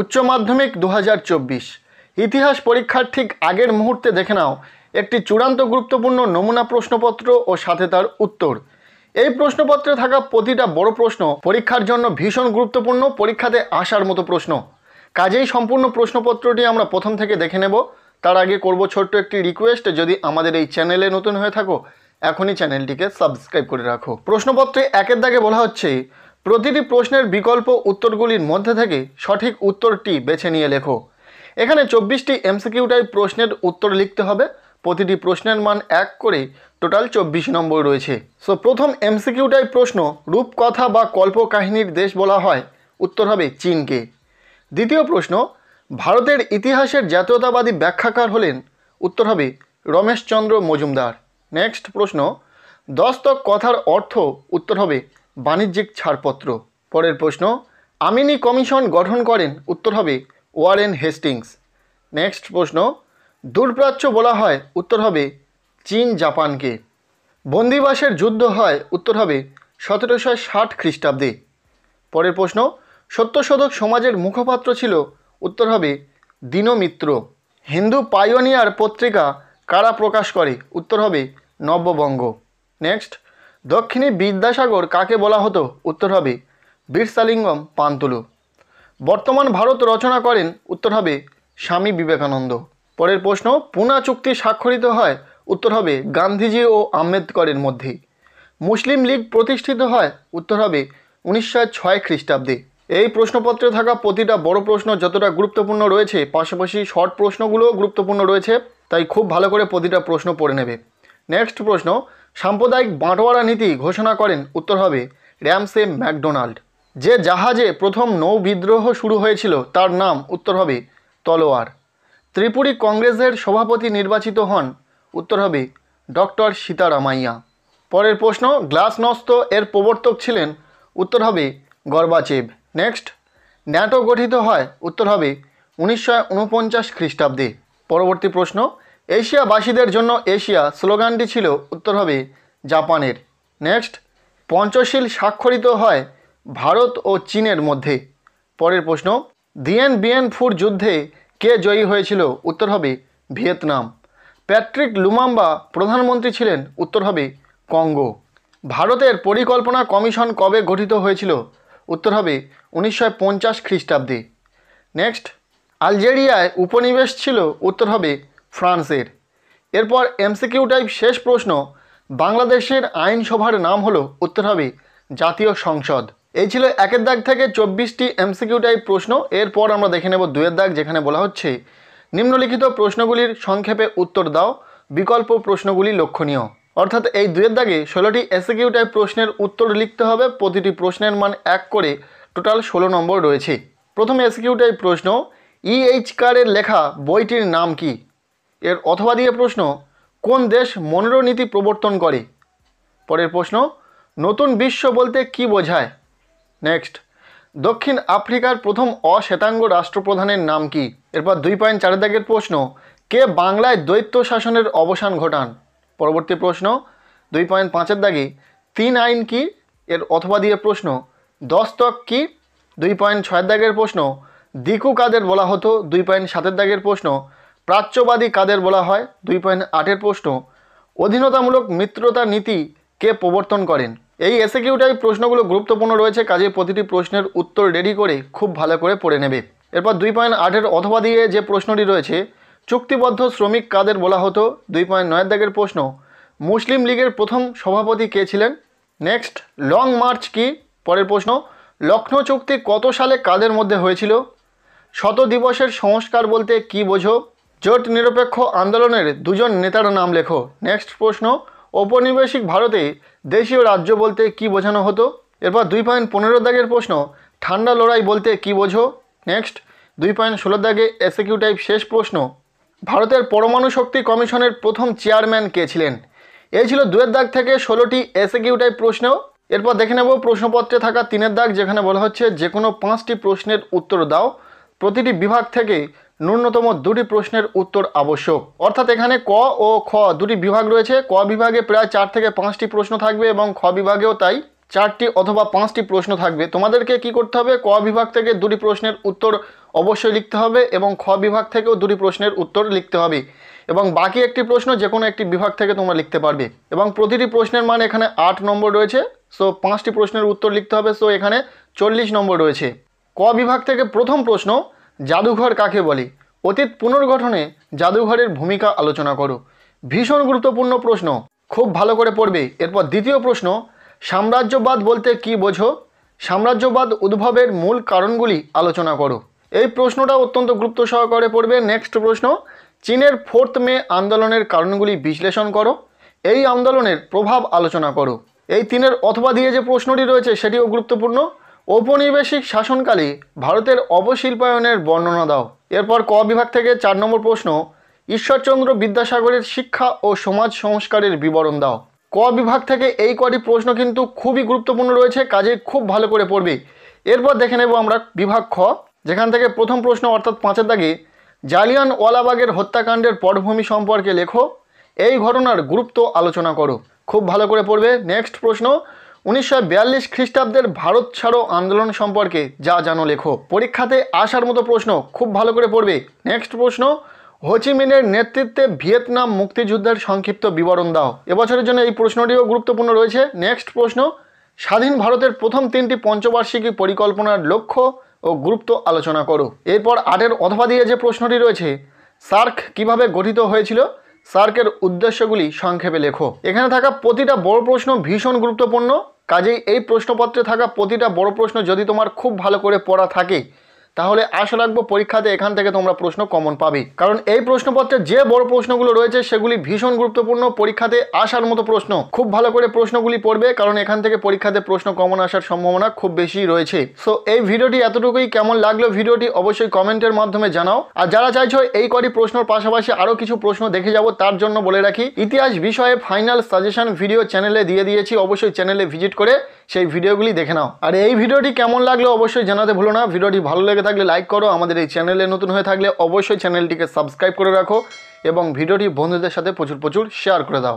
উচ্চ মাধ্যমিক দু ইতিহাস পরীক্ষার ঠিক আগের মুহূর্তে দেখে নাও একটি চূড়ান্ত গুরুত্বপূর্ণ নমুনা প্রশ্নপত্র ও সাথে তার উত্তর এই প্রশ্নপত্রে থাকা প্রতিটা বড় প্রশ্ন পরীক্ষার জন্য ভীষণ গুরুত্বপূর্ণ পরীক্ষাতে আসার মতো প্রশ্ন কাজেই সম্পূর্ণ প্রশ্নপত্রটি আমরা প্রথম থেকে দেখে নেব তার আগে করব ছোট্ট একটি রিকোয়েস্ট যদি আমাদের এই চ্যানেলে নতুন হয়ে থাকো এখনই চ্যানেলটিকে সাবস্ক্রাইব করে রাখো প্রশ্নপত্রে একের দাগে বলা হচ্ছে প্রতিটি প্রশ্নের বিকল্প উত্তরগুলির মধ্যে থেকে সঠিক উত্তরটি বেছে নিয়ে লেখো এখানে চব্বিশটি এমসিকিউ টাইপ প্রশ্নের উত্তর লিখতে হবে প্রতিটি প্রশ্নের মান এক করে টোটাল চব্বিশ নম্বর রয়েছে সো প্রথম এমসিকিউ টাইপ প্রশ্ন রূপকথা বা কল্পকাহিনীর দেশ বলা হয় উত্তর হবে চীনকে দ্বিতীয় প্রশ্ন ভারতের ইতিহাসের জাতীয়তাবাদী ব্যাখ্যাকার হলেন উত্তর হবে রমেশচন্দ্র মজুমদার নেক্সট প্রশ্ন দস্তক কথার অর্থ উত্তর হবে বাণিজ্যিক ছাড়পত্র পরের প্রশ্ন আমিনি কমিশন গঠন করেন উত্তর হবে ওয়ারেন হেস্টিংস নেক্সট প্রশ্ন দূরপ্রাচ্য বলা হয় উত্তর হবে চীন জাপানকে বন্দিবাসের যুদ্ধ হয় উত্তর হবে সতেরোশো ষাট খ্রিস্টাব্দে পরের প্রশ্ন সত্যশোধক সমাজের মুখপাত্র ছিল উত্তর হবে দীনমিত্র হিন্দু পাইওনিয়ার পত্রিকা কারা প্রকাশ করে উত্তর হবে নব্যবঙ্গ নেক্সট দক্ষিণে বিদ্যাসাগর কাকে বলা হতো উত্তর হবে বীরসালিঙ্গম পান্তুলু বর্তমান ভারত রচনা করেন উত্তর হবে স্বামী বিবেকানন্দ পরের প্রশ্ন পুনা চুক্তি স্বাক্ষরিত হয় উত্তর হবে গান্ধীজি ও আম্বেদকরের মধ্যে মুসলিম লীগ প্রতিষ্ঠিত হয় উত্তর হবে উনিশশো ছয় খ্রিস্টাব্দে এই প্রশ্নপত্রে থাকা প্রতিটা বড় প্রশ্ন যতটা গুরুত্বপূর্ণ রয়েছে পাশাপাশি শর্ট প্রশ্নগুলোও গুরুত্বপূর্ণ রয়েছে তাই খুব ভালো করে প্রতিটা প্রশ্ন পড়ে নেবে নেক্সট প্রশ্ন সাম্প্রদায়িক বাঁটোয়ারা নীতি ঘোষণা করেন উত্তর হবে র্যামসে ম্যাকডোনাল্ড যে জাহাজে প্রথম নৌ বিদ্রোহ শুরু হয়েছিল তার নাম উত্তর হবে তলোয়ার ত্রিপুরী কংগ্রেসের সভাপতি নির্বাচিত হন উত্তর হবে ডক্টর সীতারামাইয়া পরের প্রশ্ন গ্লাসনস্ত এর প্রবর্তক ছিলেন উত্তর হবে গর্বাচেব নেক্সট ন্যাটো গঠিত হয় উত্তর হবে উনিশশো খ্রিস্টাব্দে পরবর্তী প্রশ্ন এশিয়াবাসীদের জন্য এশিয়া স্লোগানটি ছিল উত্তর হবে জাপানের নেক্সট পঞ্চশীল স্বাক্ষরিত হয় ভারত ও চীনের মধ্যে পরের প্রশ্ন দিয়েন বিয়েন ফুর যুদ্ধে কে জয়ী হয়েছিল উত্তর হবে ভিয়েতনাম প্যাট্রিক লুমাম্বা প্রধানমন্ত্রী ছিলেন উত্তর হবে কঙ্গো ভারতের পরিকল্পনা কমিশন কবে গঠিত হয়েছিল উত্তর হবে উনিশশো খ্রিস্টাব্দে নেক্সট আলজেরিয়ায় উপনিবেশ ছিল উত্তর হবে ফ্রান্সের এরপর এমসিকিউ টাইপ শেষ প্রশ্ন বাংলাদেশের আইনসভার নাম হলো উত্তর হবে জাতীয় সংসদ এই ছিল একের দাগ থেকে চব্বিশটি এমসিকিউ টাইপ প্রশ্ন এরপর আমরা দেখে নেব দুয়ের দাগ যেখানে বলা হচ্ছে নিম্নলিখিত প্রশ্নগুলির সংক্ষেপে উত্তর দাও বিকল্প প্রশ্নগুলি লক্ষণীয় অর্থাৎ এই দুয়ের দাগে ষোলোটি এসিকিউ টাইপ প্রশ্নের উত্তর লিখতে হবে প্রতিটি প্রশ্নের মান এক করে টোটাল ষোলো নম্বর রয়েছে প্রথম এসিকিউ টাইপ প্রশ্ন ইএইচ কারের লেখা বইটির নাম কী এর অথবা দিয়ে প্রশ্ন কোন দেশ মনেরো নীতি প্রবর্তন করে পরের প্রশ্ন নতুন বিশ্ব বলতে কি বোঝায় নেক্সট দক্ষিণ আফ্রিকার প্রথম অশ্বেতাঙ্গ রাষ্ট্রপ্রধানের নাম কি এরপর দুই পয়েন্ট চার দাগের প্রশ্ন কে বাংলায় দ্বৈত শাসনের অবসান ঘটান পরবর্তী প্রশ্ন দুই পয়েন্ট পাঁচের দাগে তিন আইন কি এর অথবা দিয়ে প্রশ্ন দস্তক কি দুই পয়েন্ট ছয়ের দাগের প্রশ্ন দিকু কাদের বলা হতো দুই পয়েন্ট সাতের দাগের প্রশ্ন প্রাচ্যবাদী কাদের বলা হয় দুই পয়েন্ট আটের প্রশ্ন অধীনতামূলক মিত্রতা নীতি কে প্রবর্তন করেন এই এসে কিউটাই প্রশ্নগুলো গুরুত্বপূর্ণ রয়েছে কাজে প্রতিটি প্রশ্নের উত্তর রেডি করে খুব ভালো করে পড়ে নেবে এরপর দুই পয়েন্ট আটের অথবা দিয়ে যে প্রশ্নটি রয়েছে চুক্তিবদ্ধ শ্রমিক কাদের বলা হতো দুই পয়েন্ট নয়ের দাগের প্রশ্ন মুসলিম লীগের প্রথম সভাপতি কে ছিলেন নেক্সট লং মার্চ কি পরের প্রশ্ন লক্ষ্ণৌ চুক্তি কত সালে কাদের মধ্যে হয়েছিল শত দিবসের সংস্কার বলতে কি বোঝো জোট নিরপেক্ষ আন্দোলনের দুজন নেতার নাম লেখো নেক্সট প্রশ্ন ঔপনিবেশিক ভারতে দেশীয় রাজ্য বলতে কি বোঝানো হতো এরপর দুই পয়েন্ট পনেরো দাগের প্রশ্ন ঠান্ডা লড়াই বলতে কি বোঝো নেক্সট দুই পয়েন্ট ষোলো দাগে এসএকিউ টাইপ শেষ প্রশ্ন ভারতের পরমাণু শক্তি কমিশনের প্রথম চেয়ারম্যান কে ছিলেন এই ছিল দুয়ের দাগ থেকে ষোলোটি এসএকিউ টাইপ প্রশ্ন এরপর দেখে নেব প্রশ্নপত্রে থাকা তিনের দাগ যেখানে বলা হচ্ছে যে কোনো পাঁচটি প্রশ্নের উত্তর দাও প্রতিটি বিভাগ থেকে ন্যূনতম দুটি প্রশ্নের উত্তর আবশ্যক অর্থাৎ এখানে ক ও খ দুটি বিভাগ রয়েছে ক বিভাগে প্রায় চার থেকে পাঁচটি প্রশ্ন থাকবে এবং খ বিভাগেও তাই চারটি অথবা পাঁচটি প্রশ্ন থাকবে তোমাদেরকে কি করতে হবে ক বিভাগ থেকে দুটি প্রশ্নের উত্তর অবশ্যই লিখতে হবে এবং খ বিভাগ থেকেও দুটি প্রশ্নের উত্তর লিখতে হবে এবং বাকি একটি প্রশ্ন যে কোনো একটি বিভাগ থেকে তোমরা লিখতে পারবে এবং প্রতিটি প্রশ্নের মান এখানে আট নম্বর রয়েছে সো পাঁচটি প্রশ্নের উত্তর লিখতে হবে সো এখানে চল্লিশ নম্বর রয়েছে ক বিভাগ থেকে প্রথম প্রশ্ন জাদুঘর কাকে বলে অতীত পুনর্গঠনে জাদুঘরের ভূমিকা আলোচনা করো ভীষণ গুরুত্বপূর্ণ প্রশ্ন খুব ভালো করে পড়বে এরপর দ্বিতীয় প্রশ্ন সাম্রাজ্যবাদ বলতে কি বোঝো সাম্রাজ্যবাদ উদ্ভবের মূল কারণগুলি আলোচনা করো এই প্রশ্নটা অত্যন্ত গুরুত্ব সহকারে পড়বে নেক্সট প্রশ্ন চীনের ফোর্থ মে আন্দোলনের কারণগুলি বিশ্লেষণ করো এই আন্দোলনের প্রভাব আলোচনা করো এই তিনের অথবা দিয়ে যে প্রশ্নটি রয়েছে সেটিও গুরুত্বপূর্ণ ঔপনিবেশিক শাসনকালে ভারতের অবশিল্পায়নের বর্ণনা দাও এরপর ক বিভাগ থেকে চার নম্বর প্রশ্ন ঈশ্বরচন্দ্র বিদ্যাসাগরের শিক্ষা ও সমাজ সংস্কারের বিবরণ দাও ক বিভাগ থেকে এই কটি প্রশ্ন কিন্তু খুবই গুরুত্বপূর্ণ রয়েছে কাজে খুব ভালো করে পড়বে এরপর দেখে নেব আমরা বিভাগ খ যেখান থেকে প্রথম প্রশ্ন অর্থাৎ পাঁচের দাগে জালিয়ান ওয়ালাবাগের হত্যাকাণ্ডের পটভূমি সম্পর্কে লেখো এই ঘটনার গুরুত্ব আলোচনা করো খুব ভালো করে পড়বে নেক্সট প্রশ্ন উনিশশো খ্রিস্টাব্দের ভারত ছাড়ো আন্দোলন সম্পর্কে যা জানো লেখো পরীক্ষাতে আসার মতো প্রশ্ন খুব ভালো করে পড়বে নেক্সট প্রশ্ন হোচিমিনের নেতৃত্বে ভিয়েতনাম মুক্তিযুদ্ধের সংক্ষিপ্ত বিবরণ দাও এবছরের জন্য এই প্রশ্নটিও গুরুত্বপূর্ণ রয়েছে নেক্সট প্রশ্ন স্বাধীন ভারতের প্রথম তিনটি পঞ্চবার্ষিকী পরিকল্পনার লক্ষ্য ও গুরুত্ব আলোচনা করো এরপর আটের অথবা দিয়ে যে প্রশ্নটি রয়েছে সার্ক কিভাবে গঠিত হয়েছিল সার্কের উদ্দেশ্যগুলি সংক্ষেপে লেখো এখানে থাকা প্রতিটা বড় প্রশ্ন ভীষণ গুরুত্বপূর্ণ কাজেই এই প্রশ্নপত্রে থাকা প্রতিটা বড় প্রশ্ন যদি তোমার খুব ভালো করে পড়া থাকে তাহলে আশা রাখবো পরীক্ষাতে এখান থেকে তোমরা প্রশ্ন কমন পাবে কারণ এই প্রশ্নপত্রে যে বড় প্রশ্নগুলো রয়েছে সেগুলি ভীষণ গুরুত্বপূর্ণ পরীক্ষাতে আসার মতো প্রশ্ন খুব ভালো করে প্রশ্নগুলি পড়বে কারণ এখান থেকে পরীক্ষাতে প্রশ্ন কমন আসার সম্ভাবনা খুব বেশি রয়েছে সো এই ভিডিওটি এতটুকুই কেমন লাগলো ভিডিওটি অবশ্যই কমেন্টের মাধ্যমে জানাও আর যারা চাইছো এই কটি প্রশ্নর পাশাপাশি আরও কিছু প্রশ্ন দেখে যাব তার জন্য বলে রাখি ইতিহাস বিষয়ে ফাইনাল সাজেশন ভিডিও চ্যানেলে দিয়ে দিয়েছি অবশ্যই চ্যানেলে ভিজিট করে সেই ভিডিওগুলি দেখে নাও আর এই ভিডিওটি কেমন লাগলো অবশ্যই জানাতে ভুলো না ভিডিওটি ভালো লেগে থাকলে লাইক করো আমাদের এই চ্যানেলে নতুন হয়ে থাকলে অবশ্যই চ্যানেলটিকে সাবস্ক্রাইব করে রাখো এবং ভিডিওটি বন্ধুদের সাথে প্রচুর প্রচুর শেয়ার করে দাও